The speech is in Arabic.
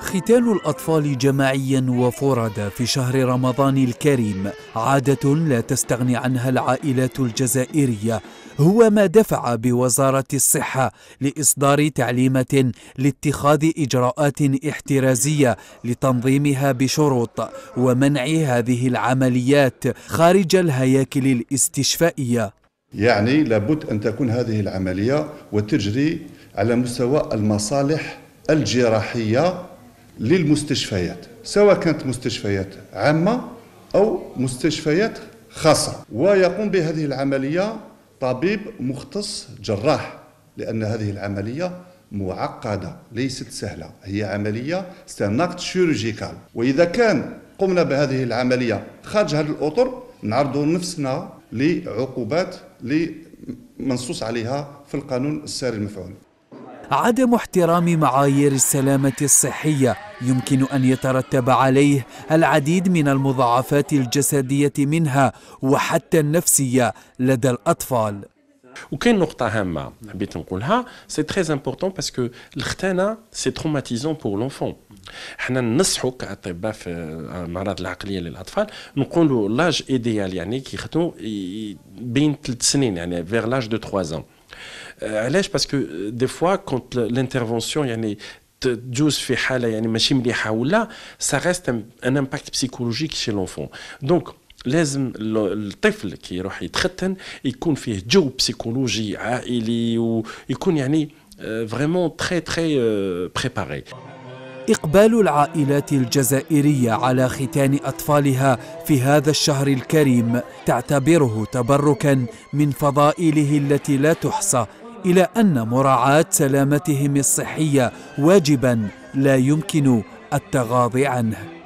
ختان الأطفال جماعيا وفردا في شهر رمضان الكريم عادة لا تستغني عنها العائلات الجزائرية هو ما دفع بوزارة الصحة لإصدار تعليمة لاتخاذ إجراءات احترازية لتنظيمها بشروط ومنع هذه العمليات خارج الهياكل الاستشفائية يعني لابد أن تكون هذه العملية وتجري على مستوى المصالح الجراحية للمستشفيات سواء كانت مستشفيات عامة أو مستشفيات خاصة ويقوم بهذه العملية طبيب مختص جراح لأن هذه العملية معقدة ليست سهلة هي عملية ستناكت شيروجيكال وإذا كان قمنا بهذه العملية خارج هذه الأطر نعرض نفسنا لعقوبات لمنصوص عليها في القانون الساري المفعول عدم احترام معايير السلامة الصحية يمكن أن يترتب عليه العديد من المضاعفات الجسدية منها وحتى النفسية لدى الأطفال وكاين نقطة هامة حبيت نقولها سي تري امبورطون باسكو الختانة سي تروماتيزون بور لونفون حنا ننصحوا كاطباء في الامراض العقليه للاطفال نقولوا لاج ايديال يعني كيخدموا بين ثلاث سنين يعني فيغ لاج دو 3 ans Euh, Alors parce que euh, des fois, quand l'intervention y a des choses faites, y a des machines ça reste un impact psychologique chez l'enfant. Donc, le l'enfant qui va être il faut une joie psychologique, familiale, il faut ah, qu'il euh, vraiment très très préparé. إقبال العائلات الجزائرية على ختان أطفالها في هذا الشهر الكريم تعتبره تبركا من فضائله التي لا تحصى إلى أن مراعاة سلامتهم الصحية واجبا لا يمكن التغاضي عنه